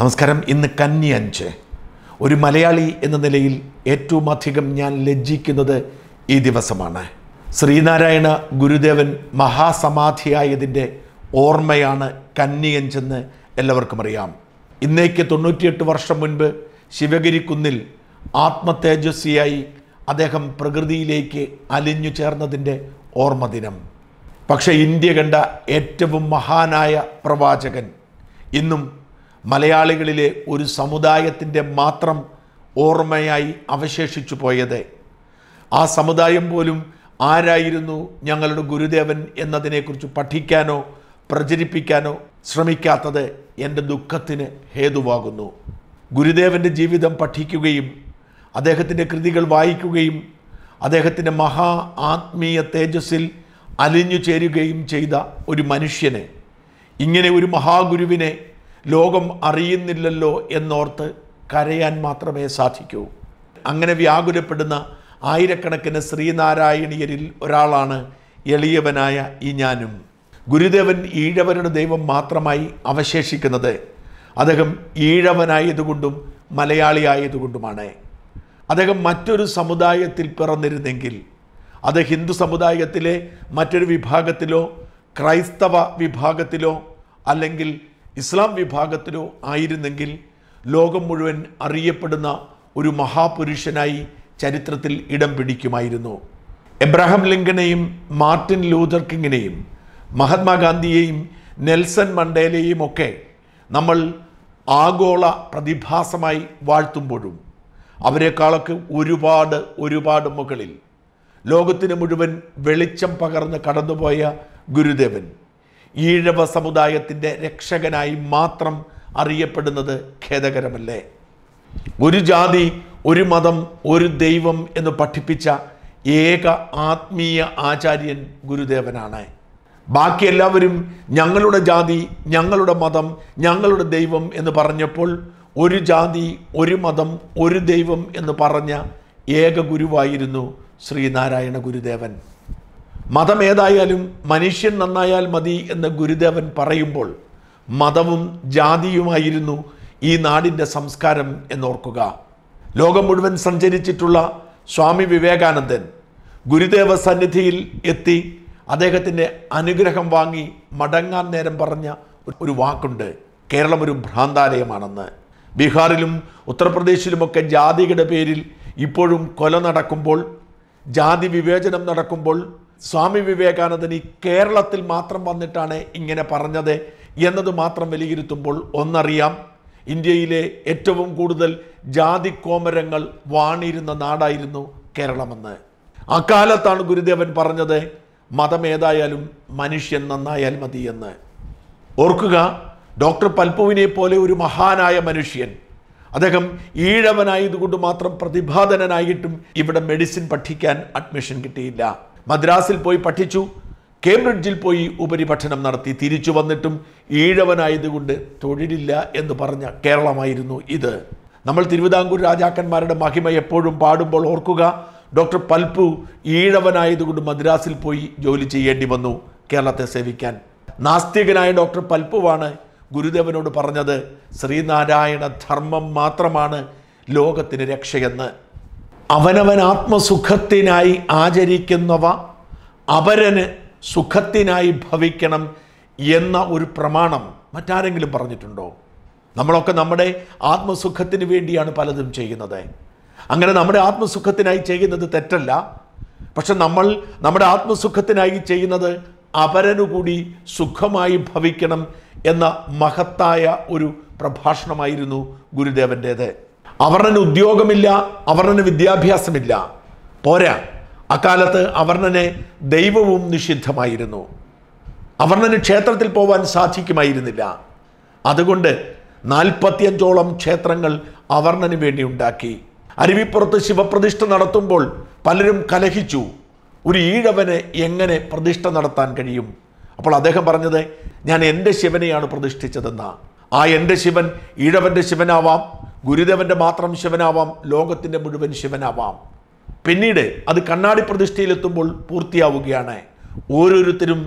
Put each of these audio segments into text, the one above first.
നമസ്കാരം ഇന്ന് കന്നി അഞ്ച് ഒരു മലയാളി എന്ന നിലയിൽ ഏറ്റവും അധികം ഞാൻ ലജ്ജിക്കുന്നത് ഈ ദിവസമാണ് ശ്രീനാരായണ ഗുരുദേവൻ മഹാസമാധിയായതിൻ്റെ ഓർമ്മയാണ് കന്നിയഞ്ചെന്ന് എല്ലാവർക്കും അറിയാം ഇന്നേക്ക് തൊണ്ണൂറ്റിയെട്ട് വർഷം മുൻപ് ശിവഗിരിക്കുന്നിൽ ആത്മതേജസ്വിയായി അദ്ദേഹം പ്രകൃതിയിലേക്ക് അലിഞ്ഞു ചേർന്നതിൻ്റെ ഓർമ്മ ദിനം പക്ഷേ ഇന്ത്യ കണ്ട ഏറ്റവും മഹാനായ പ്രവാചകൻ ഇന്നും മലയാളികളിലെ ഒരു സമുദായത്തിൻ്റെ മാത്രം ഓർമ്മയായി അവശേഷിച്ചു പോയത് ആ സമുദായം പോലും ആരായിരുന്നു ഞങ്ങളുടെ ഗുരുദേവൻ എന്നതിനെക്കുറിച്ച് പഠിക്കാനോ പ്രചരിപ്പിക്കാനോ ശ്രമിക്കാത്തത് എൻ്റെ ദുഃഖത്തിന് ഹേതുവാകുന്നു ഗുരുദേവൻ്റെ ജീവിതം പഠിക്കുകയും അദ്ദേഹത്തിൻ്റെ കൃതികൾ വായിക്കുകയും അദ്ദേഹത്തിൻ്റെ മഹാ ആത്മീയ തേജസ്സിൽ അലിഞ്ഞു ചേരുകയും ചെയ്ത ഒരു മനുഷ്യനെ ഇങ്ങനെ ഒരു മഹാഗുരുവിനെ ലോകം അറിയുന്നില്ലല്ലോ എന്നോർത്ത് കരയാൻ മാത്രമേ സാധിക്കൂ അങ്ങനെ വ്യാകുലപ്പെടുന്ന ആയിരക്കണക്കിന് ശ്രീനാരായണീയരിൽ ഒരാളാണ് എളിയവനായ ഈ ഞാനും ഗുരുദേവൻ ഈഴവരുടെ ദൈവം മാത്രമായി അവശേഷിക്കുന്നത് അദ്ദേഹം ഈഴവനായതുകൊണ്ടും മലയാളിയായതുകൊണ്ടുമാണ് അദ്ദേഹം മറ്റൊരു സമുദായത്തിൽ പിറന്നിരുന്നെങ്കിൽ അത് ഹിന്ദു സമുദായത്തിലെ മറ്റൊരു വിഭാഗത്തിലോ ക്രൈസ്തവ വിഭാഗത്തിലോ അല്ലെങ്കിൽ ഇസ്ലാം വിഭാഗത്തിലോ ആയിരുന്നെങ്കിൽ ലോകം മുഴുവൻ അറിയപ്പെടുന്ന ഒരു മഹാപുരുഷനായി ചരിത്രത്തിൽ ഇടം പിടിക്കുമായിരുന്നു എബ്രഹാം ലിങ്കനെയും മാർട്ടിൻ ലൂഥർ കിങ്ങിനെയും മഹാത്മാഗാന്ധിയെയും നെൽസൺ മണ്ടേലയെയും ഒക്കെ നമ്മൾ ആഗോള പ്രതിഭാസമായി വാഴ്ത്തുമ്പോഴും അവരെക്കാളൊക്കെ ഒരുപാട് ഒരുപാട് മുകളിൽ ലോകത്തിന് മുഴുവൻ വെളിച്ചം പകർന്ന് കടന്നുപോയ ഗുരുദേവൻ ഈഴവ സമുദായത്തിൻ്റെ രക്ഷകനായി മാത്രം അറിയപ്പെടുന്നത് ഖേദകരമല്ലേ ഒരു ജാതി ഒരു മതം ഒരു ദൈവം എന്ന് പഠിപ്പിച്ച ഏക ആത്മീയ ആചാര്യൻ ഗുരുദേവനാണ് ബാക്കി എല്ലാവരും ഞങ്ങളുടെ ജാതി ഞങ്ങളുടെ മതം ഞങ്ങളുടെ ദൈവം എന്ന് പറഞ്ഞപ്പോൾ ഒരു ജാതി ഒരു മതം ഒരു ദൈവം എന്ന് പറഞ്ഞ ഏക ഗുരുവായിരുന്നു ശ്രീനാരായണ ഗുരുദേവൻ മതം ഏതായാലും മനുഷ്യൻ നന്നായാൽ മതി എന്ന് ഗുരുദേവൻ പറയുമ്പോൾ മതവും ജാതിയുമായിരുന്നു ഈ നാടിൻ്റെ സംസ്കാരം എന്നോർക്കുക ലോകം മുഴുവൻ സഞ്ചരിച്ചിട്ടുള്ള സ്വാമി വിവേകാനന്ദൻ ഗുരുദേവ സന്നിധിയിൽ എത്തി അദ്ദേഹത്തിൻ്റെ അനുഗ്രഹം വാങ്ങി മടങ്ങാൻ നേരം പറഞ്ഞ ഒരു വാക്കുണ്ട് കേരളം ഒരു ഭ്രാന്താലയമാണെന്ന് ബീഹാറിലും ഉത്തർപ്രദേശിലുമൊക്കെ ജാതിയുടെ പേരിൽ ഇപ്പോഴും കൊല നടക്കുമ്പോൾ ജാതി വിവേചനം നടക്കുമ്പോൾ സ്വാമി വിവേകാനന്ദൻ ഈ കേരളത്തിൽ മാത്രം വന്നിട്ടാണ് ഇങ്ങനെ പറഞ്ഞത് എന്നത് മാത്രം വിലയിരുത്തുമ്പോൾ ഒന്നറിയാം ഇന്ത്യയിലെ ഏറ്റവും കൂടുതൽ ജാതി കോമരങ്ങൾ വാണിരുന്ന നാടായിരുന്നു കേരളമെന്ന് അക്കാലത്താണ് ഗുരുദേവൻ പറഞ്ഞത് മതം ഏതായാലും മനുഷ്യൻ നന്നായാൽ മതി എന്ന് ഓർക്കുക ഡോക്ടർ പൽപുവിനെ പോലെ ഒരു മഹാനായ മനുഷ്യൻ അദ്ദേഹം ഈഴവനായതുകൊണ്ട് മാത്രം പ്രതിഭാതനായിട്ടും ഇവിടെ മെഡിസിൻ പഠിക്കാൻ അഡ്മിഷൻ കിട്ടിയില്ല മദ്രാസിൽ പോയി പഠിച്ചു കേംബ്രിഡ്ജിൽ പോയി ഉപരിപഠനം നടത്തി തിരിച്ചു വന്നിട്ടും ഈഴവനായതുകൊണ്ട് തൊഴിലില്ല എന്ന് പറഞ്ഞ കേരളമായിരുന്നു ഇത് നമ്മൾ തിരുവിതാംകൂർ രാജാക്കന്മാരുടെ മഹിമ എപ്പോഴും പാടുമ്പോൾ ഓർക്കുക ഡോക്ടർ പൽപ്പു ഈഴവനായതുകൊണ്ട് മദ്രാസിൽ പോയി ജോലി ചെയ്യേണ്ടി വന്നു കേരളത്തെ സേവിക്കാൻ നാസ്തികനായ ഡോക്ടർ പൽപ്പുവാണ് ഗുരുദേവനോട് പറഞ്ഞത് ശ്രീനാരായണ ധർമ്മം മാത്രമാണ് ലോകത്തിന് രക്ഷയെന്ന് അവനവൻ ആത്മസുഖത്തിനായി ആചരിക്കുന്നവ അവരന് സുഖത്തിനായി ഭവിക്കണം എന്ന ഒരു പ്രമാണം മറ്റാരെങ്കിലും പറഞ്ഞിട്ടുണ്ടോ നമ്മളൊക്കെ നമ്മുടെ ആത്മസുഖത്തിന് വേണ്ടിയാണ് പലതും ചെയ്യുന്നത് അങ്ങനെ നമ്മുടെ ആത്മസുഖത്തിനായി ചെയ്യുന്നത് തെറ്റല്ല പക്ഷെ നമ്മൾ നമ്മുടെ ആത്മസുഖത്തിനായി ചെയ്യുന്നത് അപരനുകൂടി സുഖമായി ഭവിക്കണം എന്ന മഹത്തായ ഒരു പ്രഭാഷണമായിരുന്നു ഗുരുദേവൻ്റേത് അവർണന് ഉദ്യോഗമില്ല അവർണന് വിദ്യാഭ്യാസമില്ല പോരാ അക്കാലത്ത് അവർണനെ ദൈവവും നിഷിദ്ധമായിരുന്നു അവർണന് ക്ഷേത്രത്തിൽ പോവാൻ സാധിക്കുമായിരുന്നില്ല അതുകൊണ്ട് നാൽപ്പത്തിയഞ്ചോളം ക്ഷേത്രങ്ങൾ അവർണന് വേണ്ടി ഉണ്ടാക്കി അരുവിപ്പുറത്ത് ശിവപ്രതിഷ്ഠ നടത്തുമ്പോൾ പലരും കലഹിച്ചു ഒരു ഈഴവന് എങ്ങനെ പ്രതിഷ്ഠ നടത്താൻ കഴിയും അപ്പോൾ അദ്ദേഹം പറഞ്ഞത് ഞാൻ എൻ്റെ ശിവനെയാണ് പ്രതിഷ്ഠിച്ചതെന്ന ആ എൻ്റെ ശിവൻ ഈഴവൻ്റെ ശിവനാവാം ഗുരുദേവൻ്റെ മാത്രം ശിവനാവാം ലോകത്തിൻ്റെ മുഴുവൻ ശിവനാവാം പിന്നീട് അത് കണ്ണാടി പ്രതിഷ്ഠയിലെത്തുമ്പോൾ പൂർത്തിയാവുകയാണ് ഓരോരുത്തരും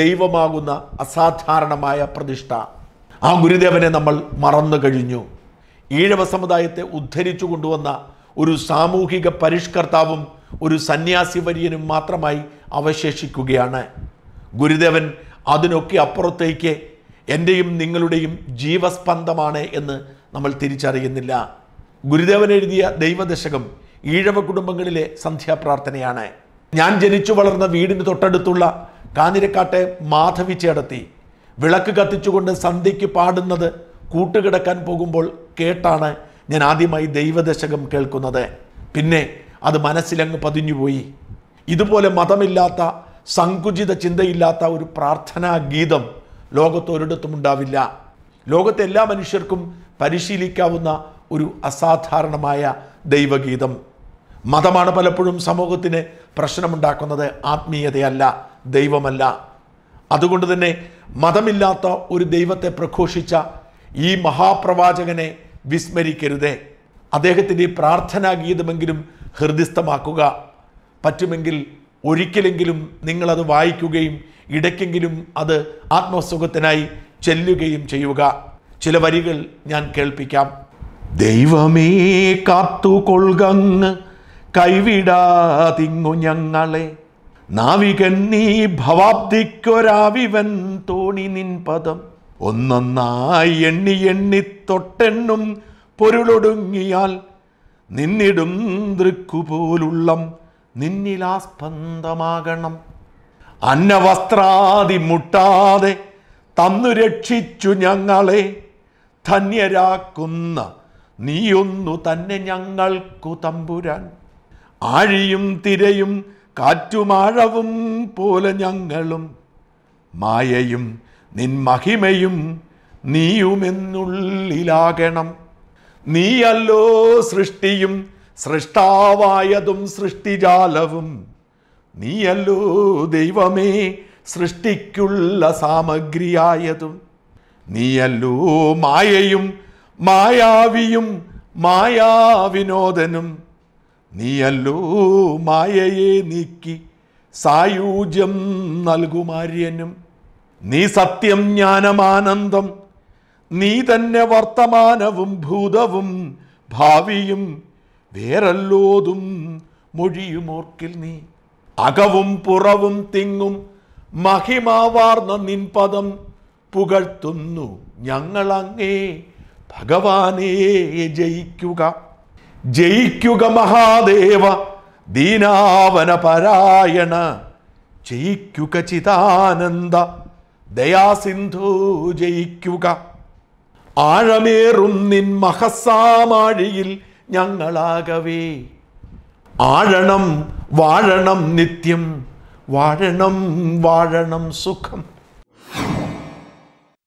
ദൈവമാകുന്ന അസാധാരണമായ പ്രതിഷ്ഠ ആ ഗുരുദേവനെ നമ്മൾ മറന്നു കഴിഞ്ഞു ഈഴവ സമുദായത്തെ ഉദ്ധരിച്ചു കൊണ്ടുവന്ന ഒരു സാമൂഹിക പരിഷ്കർത്താവും ഒരു സന്യാസി വര്യനും മാത്രമായി അവശേഷിക്കുകയാണ് ഗുരുദേവൻ അതിനൊക്കെ അപ്പുറത്തേക്ക് എൻ്റെയും നിങ്ങളുടെയും ജീവസ്പന്ദമാണ് എന്ന് നമ്മൾ തിരിച്ചറിയുന്നില്ല ഗുരുദേവൻ എഴുതിയ ദൈവദശകം ഈഴവ കുടുംബങ്ങളിലെ സന്ധ്യാപ്രാർത്ഥനയാണ് ഞാൻ ജനിച്ചു വളർന്ന വീടിന് തൊട്ടടുത്തുള്ള കാഞ്ഞിരക്കാട്ടെ മാധവി ചേടത്തി വിളക്ക് കത്തിച്ചുകൊണ്ട് സന്ധ്യയ്ക്ക് പാടുന്നത് കൂട്ടുകിടക്കാൻ പോകുമ്പോൾ കേട്ടാണ് ഞാൻ ആദ്യമായി ദൈവദശകം കേൾക്കുന്നത് പിന്നെ അത് മനസ്സിലങ്ങ് പതിഞ്ഞുപോയി ഇതുപോലെ മതമില്ലാത്ത സങ്കുചിത ചിന്തയില്ലാത്ത ഒരു പ്രാർത്ഥനാ ഗീതം ലോകത്തൊരിടത്തും ഉണ്ടാവില്ല ലോകത്തെ എല്ലാ മനുഷ്യർക്കും പരിശീലിക്കാവുന്ന ഒരു അസാധാരണമായ ദൈവഗീതം മതമാണ് പലപ്പോഴും സമൂഹത്തിന് പ്രശ്നമുണ്ടാക്കുന്നത് ആത്മീയതയല്ല ദൈവമല്ല അതുകൊണ്ട് തന്നെ മതമില്ലാത്ത ഒരു ദൈവത്തെ പ്രഘോഷിച്ച ഈ മഹാപ്രവാചകനെ വിസ്മരിക്കരുതേ അദ്ദേഹത്തിൻ്റെ ഈ പ്രാർത്ഥനാ ഗീതമെങ്കിലും ഹൃദയസ്ഥമാക്കുക പറ്റുമെങ്കിൽ ഒരിക്കലെങ്കിലും നിങ്ങളത് വായിക്കുകയും ഇടയ്ക്കെങ്കിലും അത് ആത്മസുഖത്തിനായി ചെല്ലുകയും ചെയ്യുക ചില വരികൾ ഞാൻ കേൾപ്പിക്കാം ദൈവമേ കാത്തുകൊൾകങ്ങ് കൈവിടാതിങ്ങു ഞങ്ങളെ നാവികൻ നീ ഭവാബ്ദിക്കൊരാവിവൻ തോണി നിൻ പദം ഒന്നൊന്നായി എണ്ണി എണ്ണി തൊട്ടെണ്ണും പൊരുളൊടുങ്ങിയാൽ നിന്നിടും ദൃക്കുപോലുള്ളം നിന്നിലാസ്പന്ദമാകണം അന്നവസ്ത്രാതി മുട്ടാതെ തന്നു രക്ഷിച്ചു ഞങ്ങളെ ധന്യരാക്കുന്ന നീയൊന്നു തന്നെ ഞങ്ങൾക്കു തമ്പുരാൻ ആഴിയും തിരയും കാറ്റുമാഴവും പോലെ ഞങ്ങളും മായയും നിൻ മഹിമയും നീയുമെന്നുള്ളിലാകണം നീയല്ലോ സൃഷ്ടിയും സൃഷ്ടാവായതും സൃഷ്ടിജാലവും നീയല്ലോ ദൈവമേ സൃഷ്ടിക്കുള്ള സാമഗ്രിയായതും നീയല്ലോ മായയും മായാവിയും മായാവിനോദനും നീയല്ലോ മായയെ നീക്കി സായൂജ്യം നൽകുമാര്യനും നീ സത്യം ജ്ഞാനമാനന്ദം നീ തന്നെ വർത്തമാനവും ഭൂതവും ഭാവിയും വേറല്ലോതും മൊഴിയുമോർക്കിൽ നീ അകവും പുറവും തിങ്ങും മഹിമാവാർന്ന നിൻപദം പുകഴ്ത്തുന്നു ഞങ്ങളങ്ങേ ഭഗവാനേ ജയിക്കുക ജയിക്കുക മഹാദേവ ദീനാവന പരായണ ജയിക്കുക ചിതാനന്ദ ദയാസിന്ധു ജയിക്കുക ആഴമേറും നിൻ മഹസാമാഴിയിൽ ഞങ്ങളാകവേ ആഴണം വാഴണം നിത്യം വാഴണം വാഴണം സുഖം